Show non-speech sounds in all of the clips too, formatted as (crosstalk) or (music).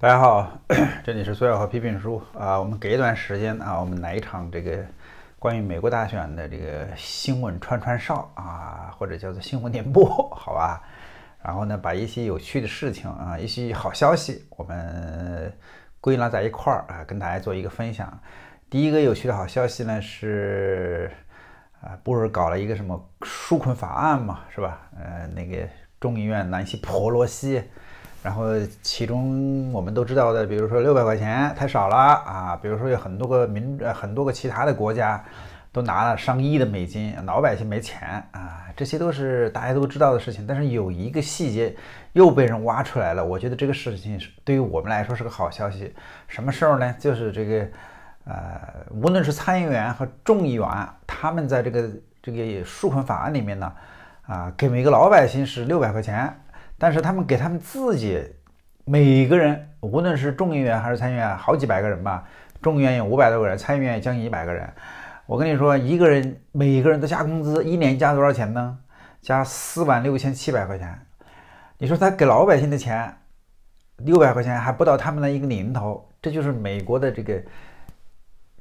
大家好，(clears throat) 这里是苏小和批评书啊。我们隔一段时间啊，我们来一场这个关于美国大选的这个新闻串串烧啊，或者叫做新闻联播，(laughs) 好吧？然后呢，把一些有趣的事情啊，一些好消息，我们归纳在一块儿啊，跟大家做一个分享。第一个有趣的好消息呢是啊，不是搞了一个什么纾困法案嘛，是吧？呃，那个众议院南希·婆罗西。然后，其中我们都知道的，比如说六百块钱太少了啊！比如说有很多个民，呃很多个其他的国家，都拿了上亿的美金，老百姓没钱啊！这些都是大家都知道的事情。但是有一个细节又被人挖出来了，我觉得这个事情是对于我们来说是个好消息。什么时候呢？就是这个，呃，无论是参议员和众议员，他们在这个这个纾困法案里面呢，啊，给每个老百姓是六百块钱。但是他们给他们自己每个人，无论是众议员还是参议员，好几百个人吧，众议员有五百多个人，参议员将近一百个人。我跟你说，一个人每个人都加工资，一年加多少钱呢？加四万六千七百块钱。你说他给老百姓的钱，六百块钱还不到他们的一个零头，这就是美国的这个。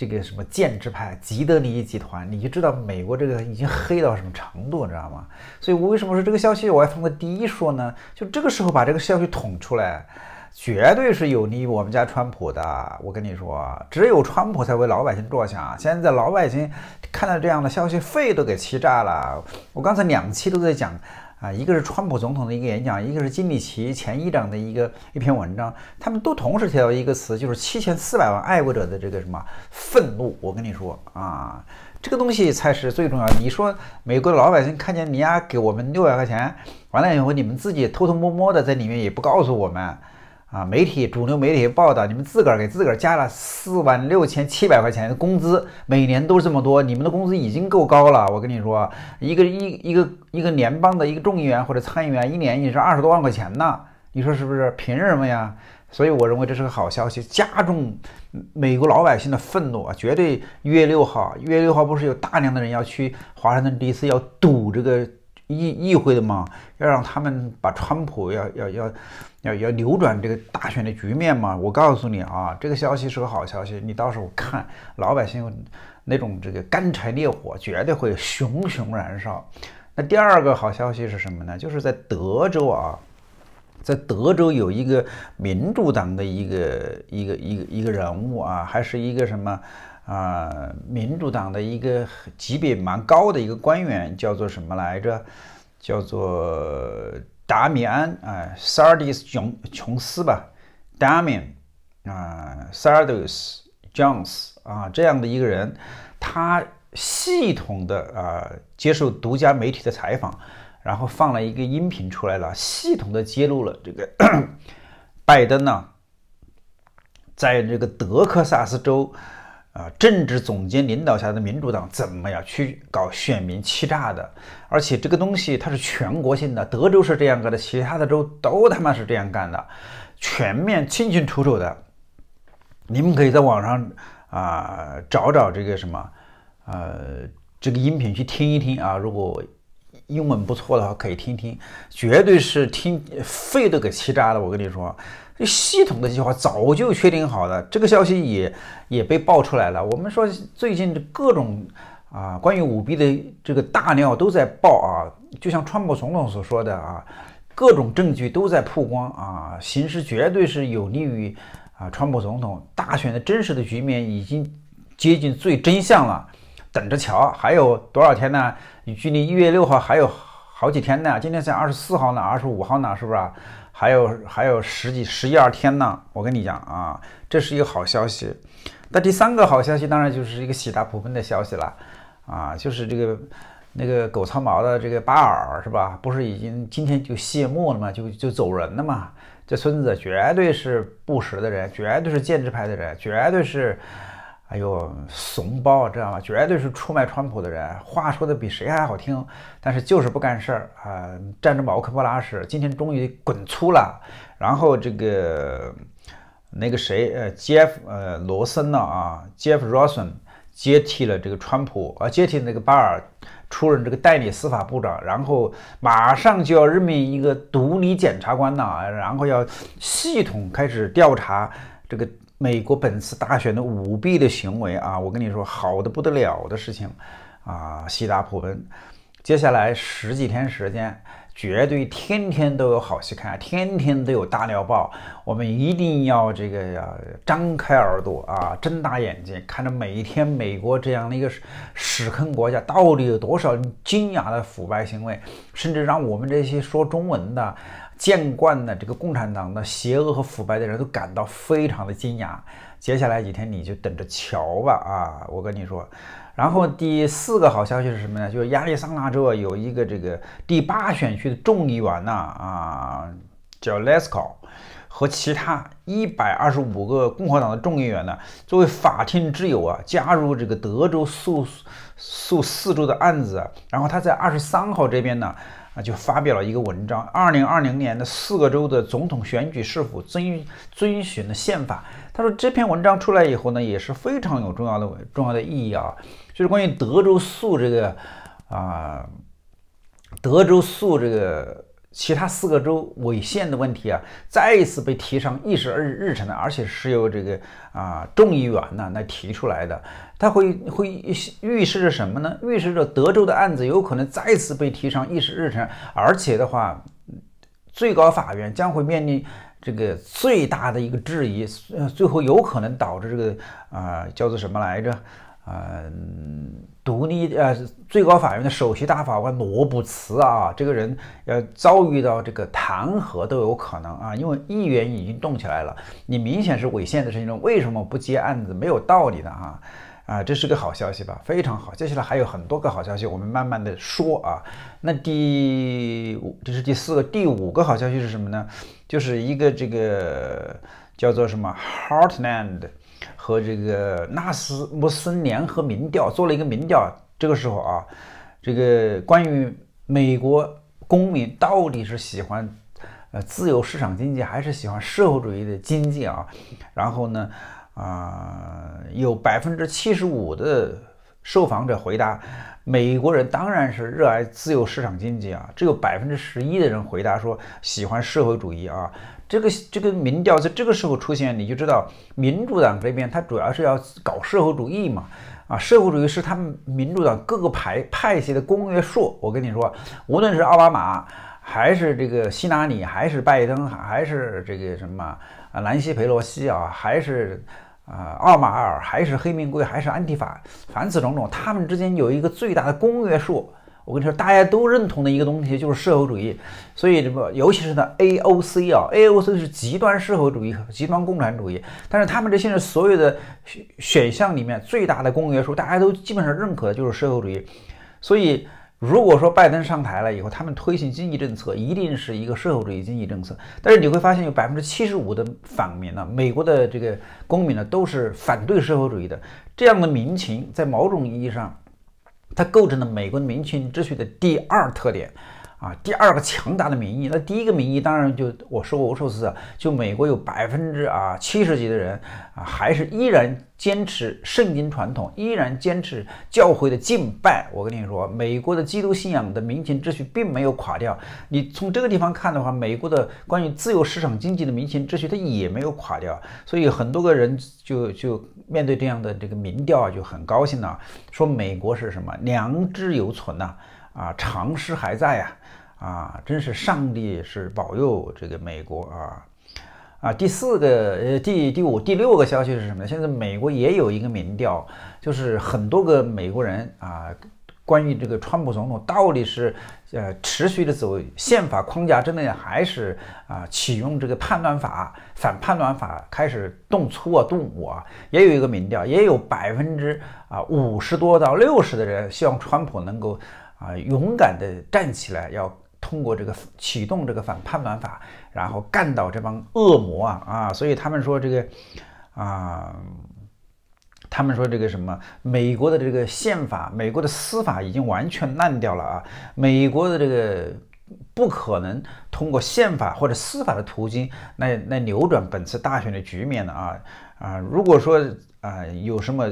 这个什么建制派、吉德利益集团，你就知道美国这个已经黑到什么程度，你知道吗？所以，我为什么说这个消息我要放在第一说呢？就这个时候把这个消息捅出来，绝对是有利于我们家川普的。我跟你说，只有川普才为老百姓着想。现在老百姓看到这样的消息，肺都给气炸了。我刚才两期都在讲。啊，一个是川普总统的一个演讲，一个是金里奇前议长的一个一篇文章，他们都同时提到一个词，就是七千四百万爱国者的这个什么愤怒。我跟你说啊，这个东西才是最重要。你说美国老百姓看见你丫给我们六百块钱，完了以后你们自己偷偷摸摸的在里面也不告诉我们。啊！媒体主流媒体报道，你们自个儿给自个儿加了四万六千七百块钱的工资，每年都是这么多。你们的工资已经够高了，我跟你说，一个一一个一个联邦的一个众议员或者参议员，一年也是二十多万块钱呢。你说是不是？凭什么呀？所以我认为这是个好消息，加重美国老百姓的愤怒啊！绝对一月六号，一月六号不是有大量的人要去华盛顿迪斯要堵这个。议议会的嘛，要让他们把川普要要要要要扭转这个大选的局面嘛。我告诉你啊，这个消息是个好消息，你到时候看老百姓那种这个干柴烈火绝对会熊熊燃烧。那第二个好消息是什么呢？就是在德州啊，在德州有一个民主党的一个一个一个一个人物啊，还是一个什么？啊，民主党的一个级别蛮高的一个官员叫做什么来着？叫做达米安啊，Sardis 琼琼斯吧，Damian 啊，Sardis Jones 啊，这样的一个人，他系统的啊接受独家媒体的采访，然后放了一个音频出来了，系统的揭露了这个 (coughs) 拜登呢，在这个德克萨斯州。啊，政治总监领导下的民主党怎么样去搞选民欺诈的？而且这个东西它是全国性的，德州是这样干的，其他的州都他妈是这样干的，全面清清楚楚的。你们可以在网上啊找找这个什么，呃，这个音频去听一听啊。如果英文不错的话，可以听听，绝对是听肺都给气炸了。我跟你说。系统的计划早就确定好了，这个消息也也被爆出来了。我们说最近各种啊，关于舞弊的这个大料都在爆啊，就像川普总统所说的啊，各种证据都在曝光啊，形势绝对是有利于啊川普总统。大选的真实的局面已经接近最真相了，等着瞧，还有多少天呢？距离一月六号还有好几天呢，今天才二十四号呢，二十五号呢，是不是啊？还有还有十几十一二天呢，我跟你讲啊，这是一个好消息。那第三个好消息当然就是一个喜大普奔的消息了，啊，就是这个那个狗草毛的这个巴尔是吧？不是已经今天就谢幕了吗？就就走人了吗？这孙子绝对是不识的人，绝对是建制派的人，绝对是。哎呦，怂包，知道吗？绝对是出卖川普的人，话说的比谁还好听，但是就是不干事儿啊！战争茅坑不拉屎，今天终于滚粗了。然后这个那个谁，呃，Jeff，呃，罗森呢啊，Jeff Rosen 接替了这个川普，啊，接替那个巴尔出任这个代理司法部长，然后马上就要任命一个独立检察官呐，然后要系统开始调查这个。美国本次大选的舞弊的行为啊，我跟你说，好的不得了的事情啊！喜大普文，接下来十几天时间，绝对天天都有好戏看，天天都有大料爆。我们一定要这个要张开耳朵啊，睁大眼睛，看着每一天美国这样的一个屎坑国家，到底有多少惊讶的腐败行为，甚至让我们这些说中文的。见惯了这个共产党的邪恶和腐败的人都感到非常的惊讶。接下来几天你就等着瞧吧啊！我跟你说，然后第四个好消息是什么呢？就是亚利桑那州啊有一个这个第八选区的众议员呢啊，叫 Lesko 和其他一百二十五个共和党的众议员呢，作为法庭之友啊，加入这个德州诉诉四州的案子。然后他在二十三号这边呢。啊，就发表了一个文章，二零二零年的四个州的总统选举是否遵遵循了宪法？他说这篇文章出来以后呢，也是非常有重要的重要的意义啊，就是关于德州诉这个啊，德州诉这个。其他四个州违宪的问题啊，再一次被提上议事日日程了，而且是由这个啊众议员呢来提出来的。它会会预示着什么呢？预示着德州的案子有可能再次被提上议事日程，而且的话，最高法院将会面临这个最大的一个质疑，呃，最后有可能导致这个啊叫做什么来着？啊嗯。独立呃，最高法院的首席大法官罗布茨啊，这个人呃遭遇到这个弹劾都有可能啊，因为议员已经动起来了，你明显是违宪的，事情，为什么不接案子，没有道理的啊啊，这是个好消息吧，非常好。接下来还有很多个好消息，我们慢慢的说啊。那第五，这是第四个，第五个好消息是什么呢？就是一个这个叫做什么 Heartland。和这个纳斯穆斯联合民调做了一个民调，这个时候啊，这个关于美国公民到底是喜欢，呃，自由市场经济还是喜欢社会主义的经济啊，然后呢，啊，有百分之七十五的。受访者回答：“美国人当然是热爱自由市场经济啊！”只有百分之十一的人回答说喜欢社会主义啊！这个这个民调在这个时候出现，你就知道民主党这边他主要是要搞社会主义嘛！啊，社会主义是他们民主党各个派派系的公约数。我跟你说，无论是奥巴马，还是这个希拉里，还是拜登，还是这个什么啊，兰西佩洛西啊，还是。啊，奥马尔还是黑命贵还是安提法，凡此种种，他们之间有一个最大的公约数。我跟你说，大家都认同的一个东西就是社会主义。所以，这个尤其是呢，AOC 啊，AOC 是极端社会主义、极端共产主义。但是，他们这现在所有的选项里面最大的公约数，大家都基本上认可的就是社会主义。所以。如果说拜登上台了以后，他们推行经济政策一定是一个社会主义经济政策，但是你会发现有百分之七十五的反民呢，美国的这个公民呢都是反对社会主义的，这样的民情在某种意义上，它构成了美国民情秩序的第二特点。啊，第二个强大的民意，那第一个民意当然就我说过无数次了，就美国有百分之啊七十几的人啊，还是依然坚持圣经传统，依然坚持教会的敬拜。我跟你说，美国的基督信仰的民情秩序并没有垮掉。你从这个地方看的话，美国的关于自由市场经济的民情秩序它也没有垮掉。所以很多个人就就面对这样的这个民调啊，就很高兴了，说美国是什么良知犹存呐。啊，常识还在呀！啊，真是上帝是保佑这个美国啊！啊，第四个、呃，第第五、第六个消息是什么呢？现在美国也有一个民调，就是很多个美国人啊，关于这个川普总统到底是呃持续的走宪法框架之内，还是啊启用这个判断法、反判断法，开始动粗啊、动武？啊，也有一个民调，也有百分之啊五十多到六十的人希望川普能够。啊，勇敢地站起来，要通过这个启动这个反叛乱法，然后干倒这帮恶魔啊啊！所以他们说这个啊，他们说这个什么，美国的这个宪法，美国的司法已经完全烂掉了啊！美国的这个不可能通过宪法或者司法的途径来来扭转本次大选的局面了啊啊！如果说啊有什么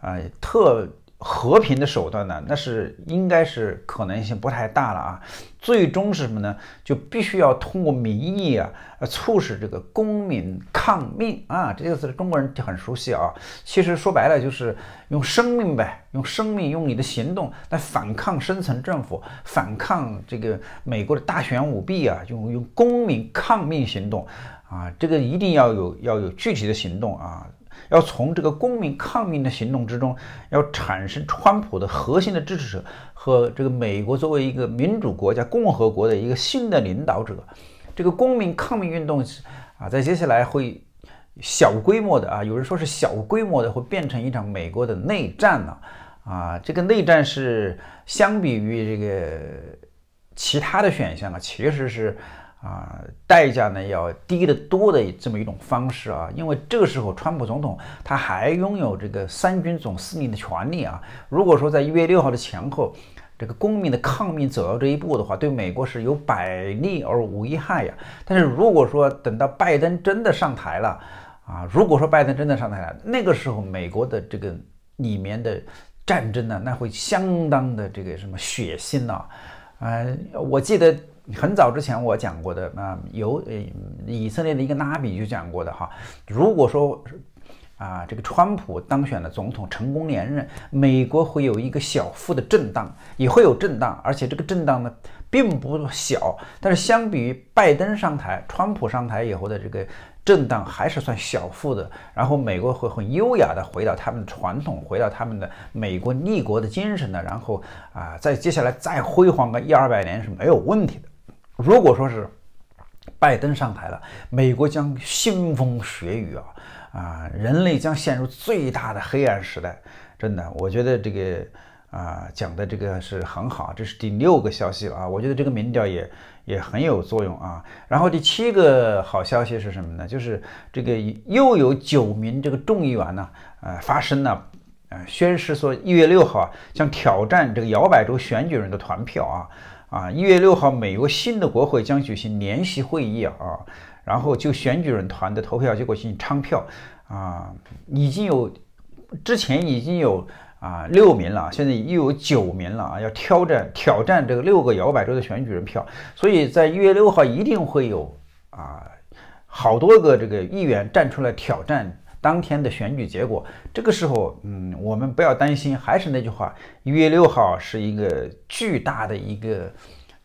啊特。和平的手段呢，那是应该是可能性不太大了啊。最终是什么呢？就必须要通过民意啊，促使这个公民抗命啊。这个词中国人很熟悉啊。其实说白了就是用生命呗，用生命，用你的行动来反抗深层政府，反抗这个美国的大选舞弊啊。用用公民抗命行动啊，这个一定要有，要有具体的行动啊。要从这个公民抗命的行动之中，要产生川普的核心的支持者和这个美国作为一个民主国家、共和国的一个新的领导者。这个公民抗命运动啊，在接下来会小规模的啊，有人说是小规模的会变成一场美国的内战呢。啊。这个内战是相比于这个其他的选项啊，其实是。啊，代价呢要低得多的这么一种方式啊，因为这个时候川普总统他还拥有这个三军总司令的权利啊。如果说在一月六号的前后，这个公民的抗命走到这一步的话，对美国是有百利而无一害呀。但是如果说等到拜登真的上台了啊，如果说拜登真的上台了，那个时候美国的这个里面的战争呢，那会相当的这个什么血腥呐，啊，我记得。很早之前我讲过的，啊，由呃以色列的一个拉比就讲过的哈，如果说啊这个川普当选了总统，成功连任，美国会有一个小幅的震荡，也会有震荡，而且这个震荡呢并不小。但是相比于拜登上台，川普上台以后的这个震荡还是算小幅的。然后美国会很优雅的回到他们传统，回到他们的美国立国的精神呢，然后啊在接下来再辉煌个一二百年是没有问题的。如果说是拜登上台了，美国将腥风血雨啊啊，人类将陷入最大的黑暗时代。真的，我觉得这个啊讲的这个是很好，这是第六个消息了啊。我觉得这个民调也也很有作用啊。然后第七个好消息是什么呢？就是这个又有九名这个众议员呢，呃，发声呢，呃，宣誓说一月六号将挑战这个摇摆州选举人的团票啊。啊，一月六号，美国新的国会将举行联席会议啊，然后就选举人团的投票结果进行唱票啊，已经有之前已经有啊六名了，现在又有九名了啊，要挑战挑战这个六个摇摆州的选举人票，所以在一月六号一定会有啊好多个这个议员站出来挑战。当天的选举结果，这个时候，嗯，我们不要担心，还是那句话，一月六号是一个巨大的一个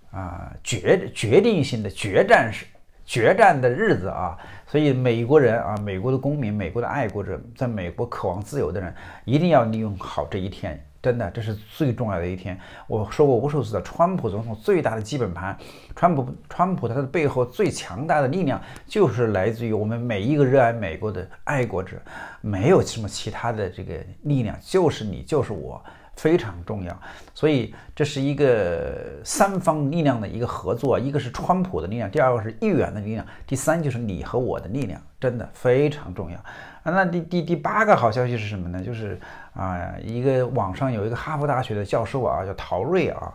啊决决定性的决战是决战的日子啊，所以美国人啊，美国的公民，美国的爱国者，在美国渴望自由的人，一定要利用好这一天。真的，这是最重要的一天。我说过无数次的，川普总统最大的基本盘，川普川普他的背后最强大的力量，就是来自于我们每一个热爱美国的爱国者，没有什么其他的这个力量，就是你，就是我，非常重要。所以这是一个三方力量的一个合作，一个是川普的力量，第二个是议员的力量，第三就是你和我的力量，真的非常重要。啊，那第第第八个好消息是什么呢？就是。啊，一个网上有一个哈佛大学的教授啊，叫陶瑞啊，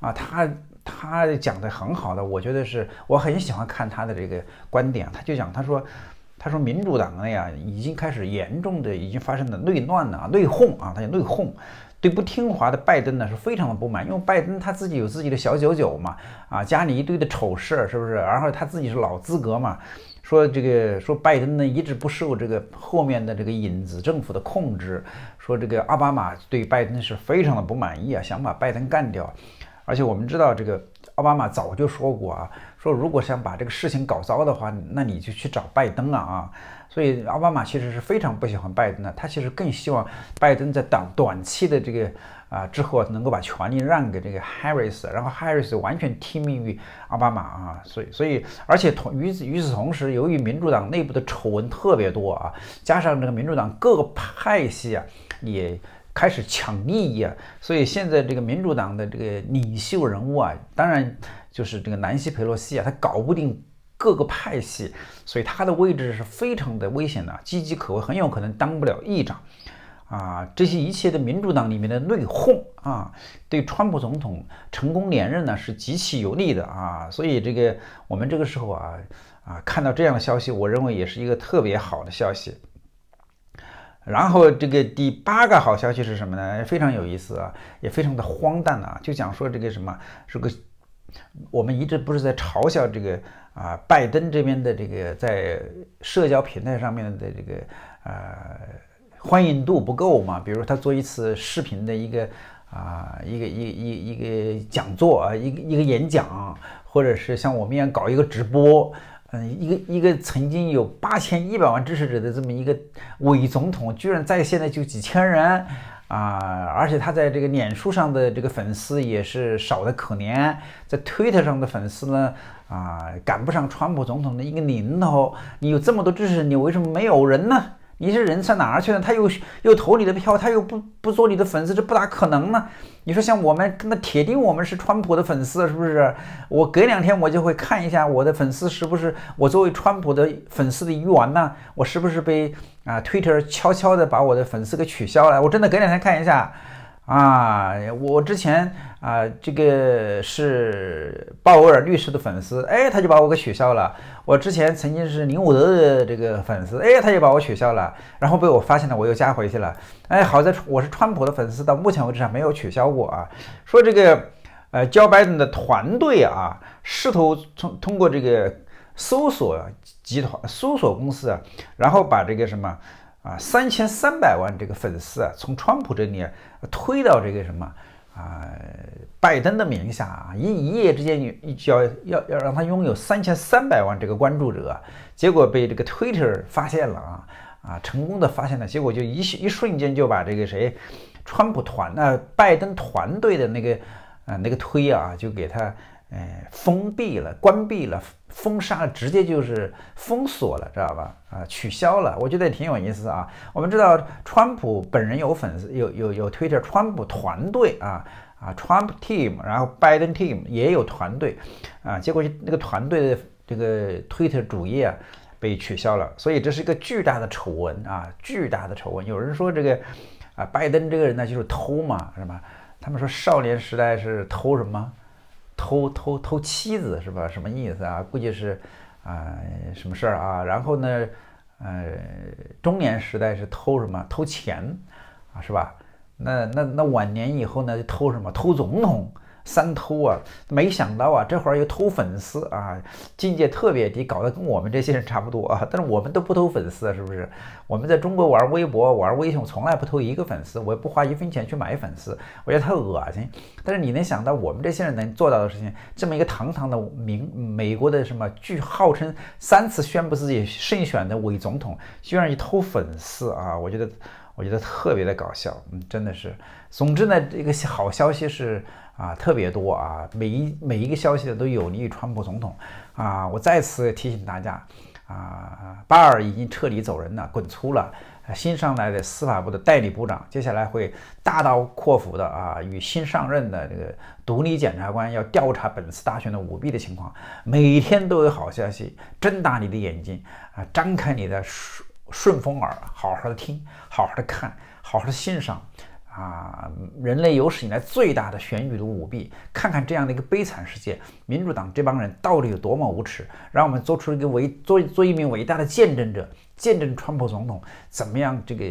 啊，他他讲的很好的，我觉得是，我很喜欢看他的这个观点。他就讲，他说，他说民主党呢呀，已经开始严重的，已经发生了内乱了啊，内讧啊，他叫内讧。对不听话的拜登呢，是非常的不满，因为拜登他自己有自己的小九九嘛，啊，家里一堆的丑事儿，是不是？然后他自己是老资格嘛。说这个说拜登呢一直不受这个后面的这个影子政府的控制，说这个奥巴马对拜登是非常的不满意啊，想把拜登干掉。而且我们知道这个奥巴马早就说过啊，说如果想把这个事情搞糟的话，那你就去找拜登啊。所以奥巴马其实是非常不喜欢拜登的，他其实更希望拜登在短短期的这个。啊，之后能够把权力让给这个 Harris，然后 Harris 完全听命于奥巴马啊，所以，所以，而且同与此与此同时，由于民主党内部的丑闻特别多啊，加上这个民主党各个派系啊，也开始抢利益啊，所以现在这个民主党的这个领袖人物啊，当然就是这个南希·佩洛西啊，他搞不定各个派系，所以他的位置是非常的危险的，岌岌可危，很有可能当不了议长。啊，这些一切的民主党里面的内讧啊，对川普总统成功连任呢是极其有利的啊，所以这个我们这个时候啊啊看到这样的消息，我认为也是一个特别好的消息。然后这个第八个好消息是什么呢？非常有意思啊，也非常的荒诞啊，就讲说这个什么这个我们一直不是在嘲笑这个啊拜登这边的这个在社交平台上面的这个呃。欢迎度不够嘛？比如他做一次视频的一个啊，一个一一一个讲座啊，一个一个演讲，或者是像我们一样搞一个直播，嗯，一个一个曾经有八千一百万支持者的这么一个伪总统，居然在现在就几千人啊！而且他在这个脸书上的这个粉丝也是少的可怜，在推特上的粉丝呢啊，赶不上川普总统的一个零头。你有这么多支持，你为什么没有人呢？你这人上哪儿去了？他又又投你的票，他又不不做你的粉丝，这不大可能呢。你说像我们，那铁定我们是川普的粉丝，是不是？我隔两天我就会看一下我的粉丝是不是我作为川普的粉丝的一员呢？我是不是被啊 Twitter 悄悄的把我的粉丝给取消了？我真的隔两天看一下。啊，我之前啊，这个是鲍威尔律师的粉丝，哎，他就把我给取消了。我之前曾经是林伍德的这个粉丝，哎，他也把我取消了。然后被我发现了，我又加回去了。哎，好在我是川普的粉丝，到目前为止还没有取消过啊。说这个，呃，乔拜登的团队啊，试图通通过这个搜索集团、搜索公司，啊，然后把这个什么。啊，三千三百万这个粉丝啊，从川普这里推到这个什么啊，拜登的名下啊，一一夜之间要要要让他拥有三千三百万这个关注者，结果被这个 Twitter 发现了啊啊，成功的发现了，结果就一一瞬间就把这个谁，川普团啊，拜登团队的那个呃那个推啊，就给他呃封闭了，关闭了。封杀直接就是封锁了，知道吧？啊，取消了，我觉得也挺有意思啊。我们知道川普本人有粉丝，有有有 Twitter，川普团队啊啊，Trump Team，然后拜登 Team 也有团队啊，结果就那个团队的这个 Twitter 主页被取消了，所以这是一个巨大的丑闻啊，巨大的丑闻。有人说这个啊，拜登这个人呢就是偷嘛，是吧？他们说少年时代是偷什么？偷偷偷妻子是吧？什么意思啊？估计是，啊什么事儿啊？然后呢，呃中年时代是偷什么？偷钱，啊是吧？那那那晚年以后呢？就偷什么？偷总统。三偷啊！没想到啊，这会儿又偷粉丝啊，境界特别低，搞得跟我们这些人差不多啊。(laughs) 但是我们都不偷粉丝，是不是？我们在中国玩微博、玩微信，从来不偷一个粉丝，我也不花一分钱去买粉丝，我觉得特恶心。但是你能想到我们这些人能做到的事情，这么一个堂堂的名美国的什么，据号称三次宣布自己胜选的伪总统，居然去偷粉丝啊！我觉得，我觉得特别的搞笑，嗯，真的是。总之呢，这个好消息是。啊，特别多啊！每一每一个消息都有利于川普总统啊！我再次提醒大家啊，巴尔已经彻底走人了，滚粗了！新上来的司法部的代理部长，接下来会大刀阔斧的啊，与新上任的这个独立检察官要调查本次大选的舞弊的情况。每天都有好消息，睁大你的眼睛啊，张开你的顺顺风耳，好好的听，好好的看，好好的欣赏。啊！人类有史以来最大的选举的舞弊，看看这样的一个悲惨世界，民主党这帮人到底有多么无耻，让我们做出一个伟做做一名伟大的见证者，见证川普总统怎么样这个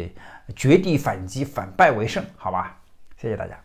绝地反击，反败为胜，好吧？谢谢大家。